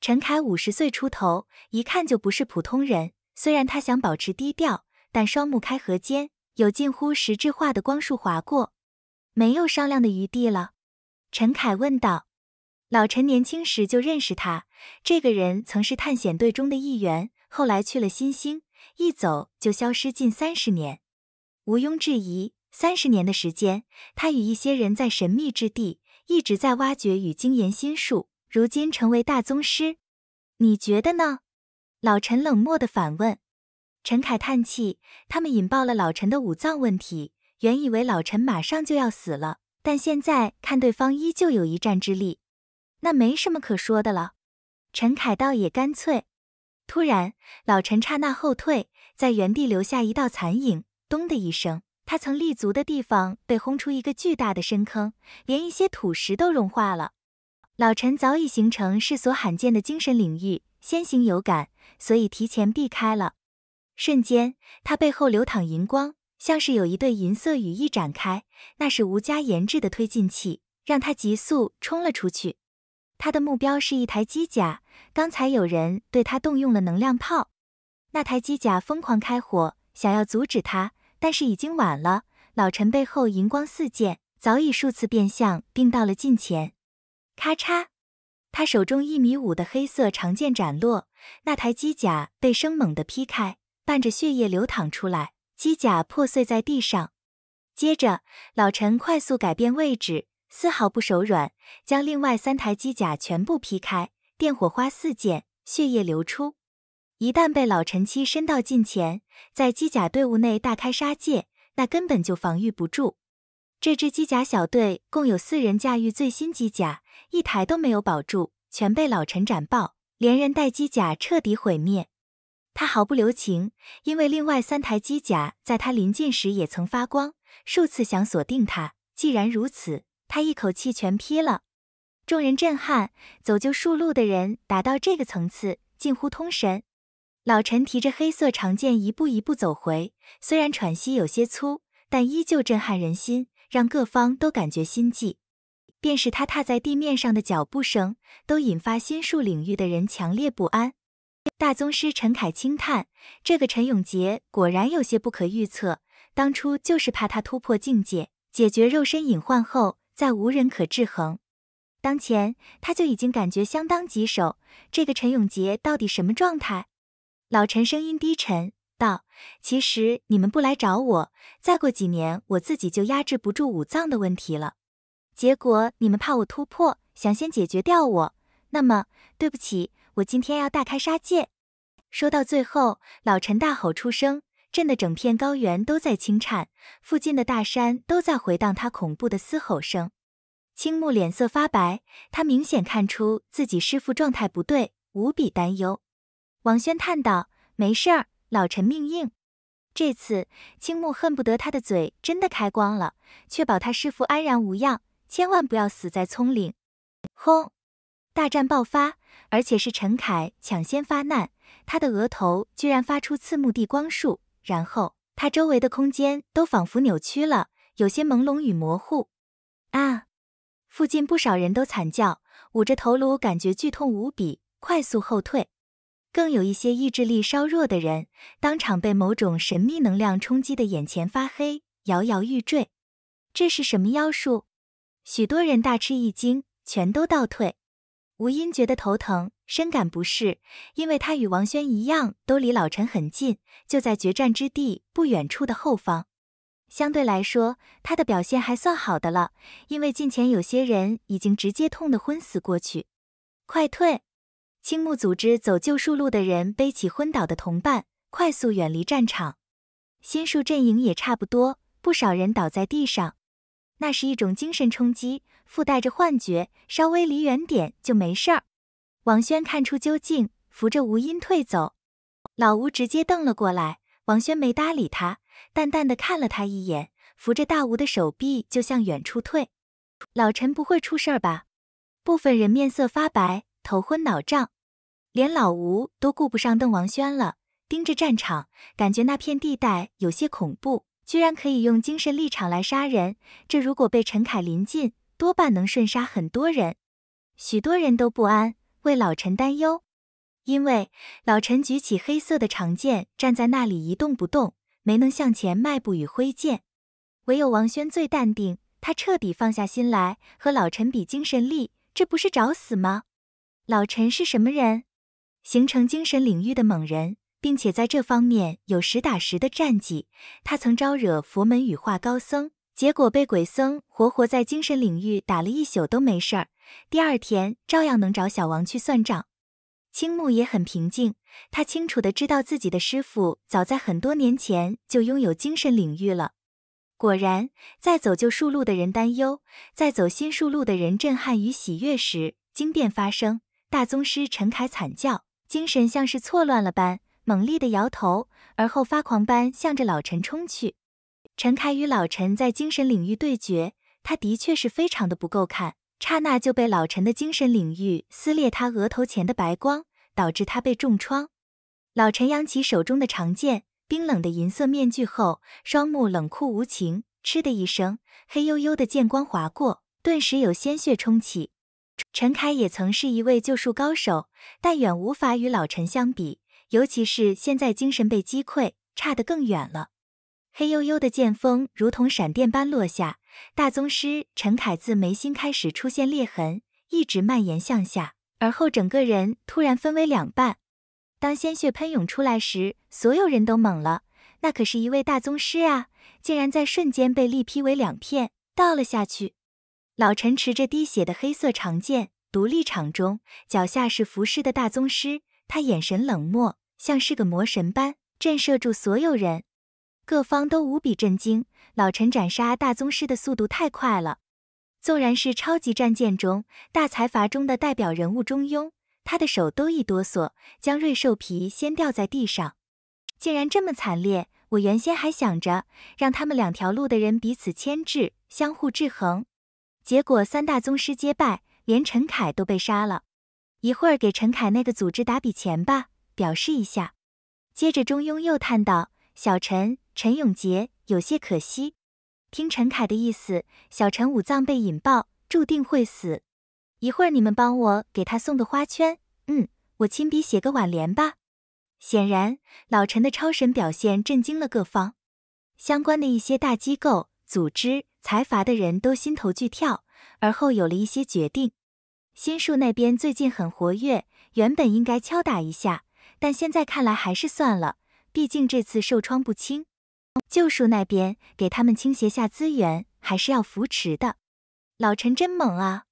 陈凯五十岁出头，一看就不是普通人。虽然他想保持低调，但双目开合间，有近乎实质化的光束划过，没有商量的余地了。陈凯问道：“老陈年轻时就认识他，这个人曾是探险队中的一员，后来去了新星，一走就消失近三十年。毋庸置疑，三十年的时间，他与一些人在神秘之地一直在挖掘与精研心术。”如今成为大宗师，你觉得呢？老陈冷漠的反问。陈凯叹气，他们引爆了老陈的五脏问题，原以为老陈马上就要死了，但现在看对方依旧有一战之力，那没什么可说的了。陈凯倒也干脆。突然，老陈刹那后退，在原地留下一道残影。咚的一声，他曾立足的地方被轰出一个巨大的深坑，连一些土石都融化了。老陈早已形成世所罕见的精神领域，先行有感，所以提前避开了。瞬间，他背后流淌银光，像是有一对银色羽翼展开，那是吴家研制的推进器，让他急速冲了出去。他的目标是一台机甲，刚才有人对他动用了能量炮，那台机甲疯狂开火，想要阻止他，但是已经晚了。老陈背后银光四溅，早已数次变相，并到了近前。咔嚓，他手中一米五的黑色长剑斩落，那台机甲被生猛的劈开，伴着血液流淌出来，机甲破碎在地上。接着，老陈快速改变位置，丝毫不手软，将另外三台机甲全部劈开，电火花四溅，血液流出。一旦被老陈七身到近前，在机甲队伍内大开杀戒，那根本就防御不住。这支机甲小队共有四人驾驭最新机甲。一台都没有保住，全被老陈斩爆，连人带机甲彻底毁灭。他毫不留情，因为另外三台机甲在他临近时也曾发光，数次想锁定他。既然如此，他一口气全劈了。众人震撼，走就数路的人达到这个层次，近乎通神。老陈提着黑色长剑，一步一步走回，虽然喘息有些粗，但依旧震撼人心，让各方都感觉心悸。便是他踏在地面上的脚步声，都引发心术领域的人强烈不安。大宗师陈凯轻叹：“这个陈永杰果然有些不可预测。当初就是怕他突破境界，解决肉身隐患后，再无人可制衡。当前他就已经感觉相当棘手。这个陈永杰到底什么状态？”老陈声音低沉道：“其实你们不来找我，再过几年我自己就压制不住五脏的问题了。”结果你们怕我突破，想先解决掉我，那么对不起，我今天要大开杀戒。说到最后，老陈大吼出声，震得整片高原都在轻颤，附近的大山都在回荡他恐怖的嘶吼声。青木脸色发白，他明显看出自己师傅状态不对，无比担忧。王轩叹道：“没事儿，老陈命硬。”这次青木恨不得他的嘴真的开光了，确保他师傅安然无恙。千万不要死在葱岭！轰，大战爆发，而且是陈凯抢先发难。他的额头居然发出刺目的光束，然后他周围的空间都仿佛扭曲了，有些朦胧与模糊。啊！附近不少人都惨叫，捂着头颅，感觉剧痛无比，快速后退。更有一些意志力稍弱的人，当场被某种神秘能量冲击得眼前发黑，摇摇欲坠。这是什么妖术？许多人大吃一惊，全都倒退。吴音觉得头疼，深感不适，因为他与王轩一样，都离老陈很近，就在决战之地不远处的后方。相对来说，他的表现还算好的了，因为近前有些人已经直接痛得昏死过去。快退！青木组织走旧术路的人背起昏倒的同伴，快速远离战场。新术阵营也差不多，不少人倒在地上。那是一种精神冲击，附带着幻觉，稍微离远点就没事儿。王轩看出究竟，扶着吴音退走。老吴直接瞪了过来，王轩没搭理他，淡淡的看了他一眼，扶着大吴的手臂就向远处退。老陈不会出事儿吧？部分人面色发白，头昏脑胀，连老吴都顾不上瞪王轩了，盯着战场，感觉那片地带有些恐怖。居然可以用精神立场来杀人，这如果被陈凯临近，多半能瞬杀很多人。许多人都不安，为老陈担忧，因为老陈举起黑色的长剑，站在那里一动不动，没能向前迈步与挥剑。唯有王轩最淡定，他彻底放下心来，和老陈比精神力，这不是找死吗？老陈是什么人？形成精神领域的猛人。并且在这方面有实打实的战绩。他曾招惹佛门羽化高僧，结果被鬼僧活活在精神领域打了一宿都没事儿，第二天照样能找小王去算账。青木也很平静，他清楚的知道自己的师傅早在很多年前就拥有精神领域了。果然，在走旧术路的人担忧，在走新术路的人震撼与喜悦时，惊变发生。大宗师陈凯惨叫，精神像是错乱了般。猛烈的摇头，而后发狂般向着老陈冲去。陈凯与老陈在精神领域对决，他的确是非常的不够看，刹那就被老陈的精神领域撕裂，他额头前的白光导致他被重创。老陈扬起手中的长剑，冰冷的银色面具后，双目冷酷无情。嗤的一声，黑黝黝的剑光划过，顿时有鲜血冲起。陈凯也曾是一位救术高手，但远无法与老陈相比。尤其是现在精神被击溃，差得更远了。黑黝黝的剑锋如同闪电般落下，大宗师陈凯自眉心开始出现裂痕，一直蔓延向下，而后整个人突然分为两半。当鲜血喷涌出来时，所有人都懵了。那可是一位大宗师啊，竟然在瞬间被力劈为两片，倒了下去。老陈持着滴血的黑色长剑，独立场中，脚下是浮尸的大宗师，他眼神冷漠。像是个魔神般震慑住所有人，各方都无比震惊。老陈斩杀大宗师的速度太快了，纵然是超级战舰中大财阀中的代表人物中庸，他的手都一哆嗦，将瑞兽皮先掉在地上，竟然这么惨烈！我原先还想着让他们两条路的人彼此牵制，相互制衡，结果三大宗师皆败，连陈凯都被杀了。一会儿给陈凯那个组织打笔钱吧。表示一下。接着，中庸又叹道：“小陈，陈永杰有些可惜。听陈凯的意思，小陈五脏被引爆，注定会死。一会儿你们帮我给他送个花圈，嗯，我亲笔写个挽联吧。”显然，老陈的超神表现震惊了各方，相关的一些大机构、组织、财阀的人都心头巨跳，而后有了一些决定。心术那边最近很活跃，原本应该敲打一下。但现在看来还是算了，毕竟这次受创不轻。旧赎那边给他们倾斜下资源，还是要扶持的。老陈真猛啊！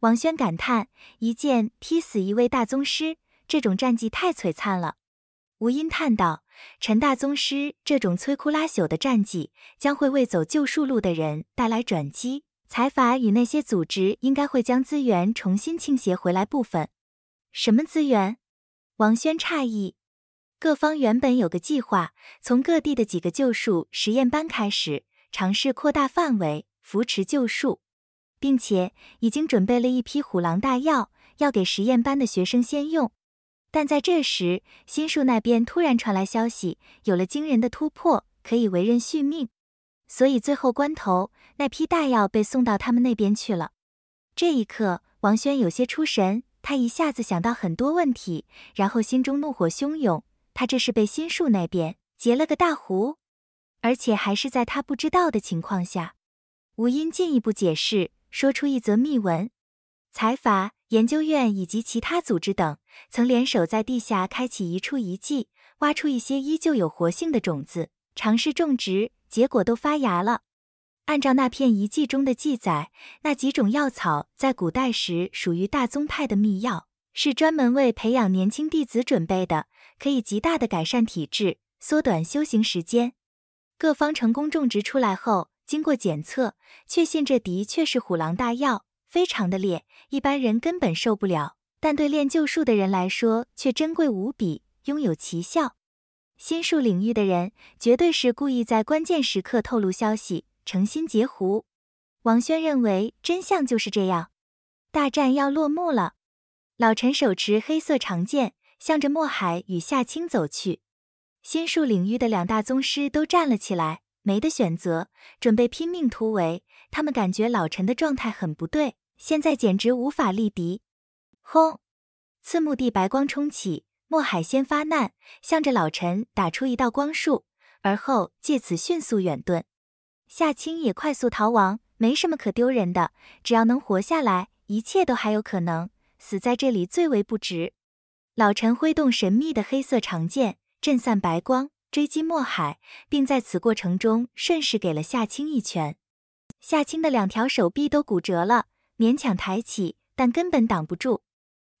王轩感叹，一剑劈死一位大宗师，这种战绩太璀璨了。吴音叹道：“陈大宗师这种摧枯拉朽的战绩，将会为走旧赎路的人带来转机。财阀与那些组织应该会将资源重新倾斜回来部分。什么资源？”王轩诧异，各方原本有个计划，从各地的几个救术实验班开始尝试扩大范围扶持救术，并且已经准备了一批虎狼大药，要给实验班的学生先用。但在这时，新术那边突然传来消息，有了惊人的突破，可以为人续命，所以最后关头，那批大药被送到他们那边去了。这一刻，王轩有些出神。他一下子想到很多问题，然后心中怒火汹涌。他这是被心术那边截了个大胡，而且还是在他不知道的情况下。吴音进一步解释，说出一则秘闻：财阀研究院以及其他组织等曾联手在地下开启一处遗迹，挖出一些依旧有活性的种子，尝试种植，结果都发芽了。按照那片遗迹中的记载，那几种药草在古代时属于大宗派的秘药，是专门为培养年轻弟子准备的，可以极大的改善体质，缩短修行时间。各方成功种植出来后，经过检测，确信这的确是虎狼大药，非常的烈，一般人根本受不了，但对练旧术的人来说却珍贵无比，拥有奇效。心术领域的人绝对是故意在关键时刻透露消息。诚心截胡，王轩认为真相就是这样。大战要落幕了。老陈手持黑色长剑，向着墨海与夏青走去。心术领域的两大宗师都站了起来，没得选择，准备拼命突围。他们感觉老陈的状态很不对，现在简直无法力敌。轰！次目的白光冲起，墨海先发难，向着老陈打出一道光束，而后借此迅速远遁。夏青也快速逃亡，没什么可丢人的，只要能活下来，一切都还有可能。死在这里最为不值。老陈挥动神秘的黑色长剑，震散白光，追击墨海，并在此过程中顺势给了夏青一拳。夏青的两条手臂都骨折了，勉强抬起，但根本挡不住。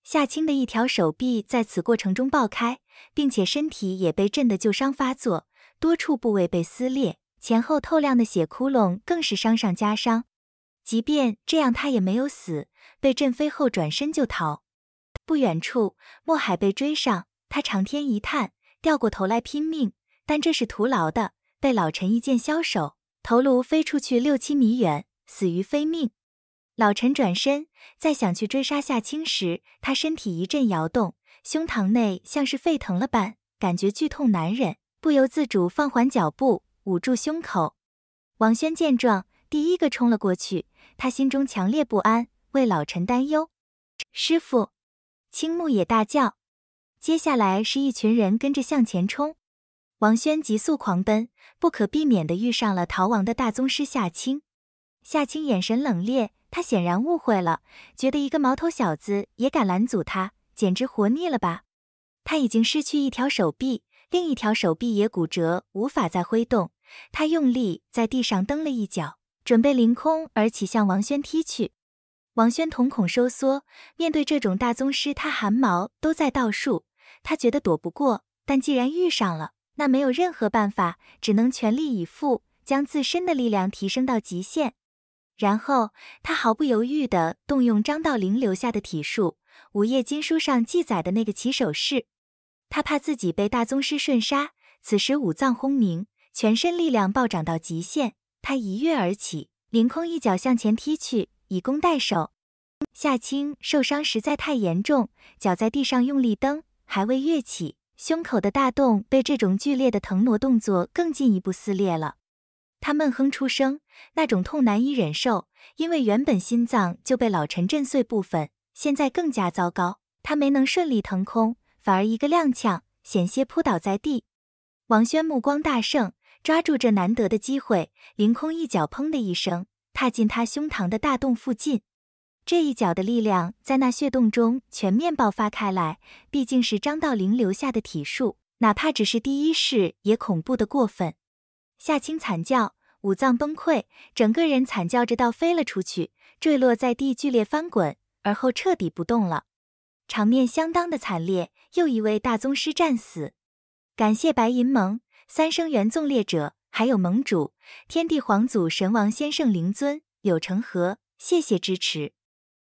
夏青的一条手臂在此过程中爆开，并且身体也被震得旧伤发作，多处部位被撕裂。前后透亮的血窟窿更是伤上加伤，即便这样他也没有死，被震飞后转身就逃。不远处，墨海被追上，他长天一叹，掉过头来拼命，但这是徒劳的，被老陈一剑削首，头颅飞出去六七米远，死于非命。老陈转身再想去追杀夏青时，他身体一阵摇动，胸膛内像是沸腾了般，感觉剧痛难忍，不由自主放缓脚步。捂住胸口，王轩见状，第一个冲了过去。他心中强烈不安，为老陈担忧。师傅，青木也大叫。接下来是一群人跟着向前冲。王轩急速狂奔，不可避免的遇上了逃亡的大宗师夏青。夏青眼神冷冽，他显然误会了，觉得一个毛头小子也敢拦阻他，简直活腻了吧。他已经失去一条手臂，另一条手臂也骨折，无法再挥动。他用力在地上蹬了一脚，准备凌空而起向王轩踢去。王轩瞳孔收缩，面对这种大宗师，他汗毛都在倒竖。他觉得躲不过，但既然遇上了，那没有任何办法，只能全力以赴，将自身的力量提升到极限。然后他毫不犹豫地动用张道陵留下的体术，《午夜经书》上记载的那个起手式。他怕自己被大宗师瞬杀，此时五脏轰鸣。全身力量暴涨到极限，他一跃而起，凌空一脚向前踢去，以攻代守。夏青受伤实在太严重，脚在地上用力蹬，还未跃起，胸口的大洞被这种剧烈的腾挪动作更进一步撕裂了。他闷哼出声，那种痛难以忍受，因为原本心脏就被老陈震碎部分，现在更加糟糕。他没能顺利腾空，反而一个踉跄，险些扑倒在地。王轩目光大盛。抓住这难得的机会，凌空一脚，砰的一声，踏进他胸膛的大洞附近。这一脚的力量在那血洞中全面爆发开来。毕竟是张道陵留下的体术，哪怕只是第一式，也恐怖的过分。夏清惨叫，五脏崩溃，整个人惨叫着倒飞了出去，坠落在地，剧烈翻滚，而后彻底不动了。场面相当的惨烈，又一位大宗师战死。感谢白银盟。三生缘纵列者，还有盟主、天地皇祖、神王、先圣、灵尊、柳成河，谢谢支持。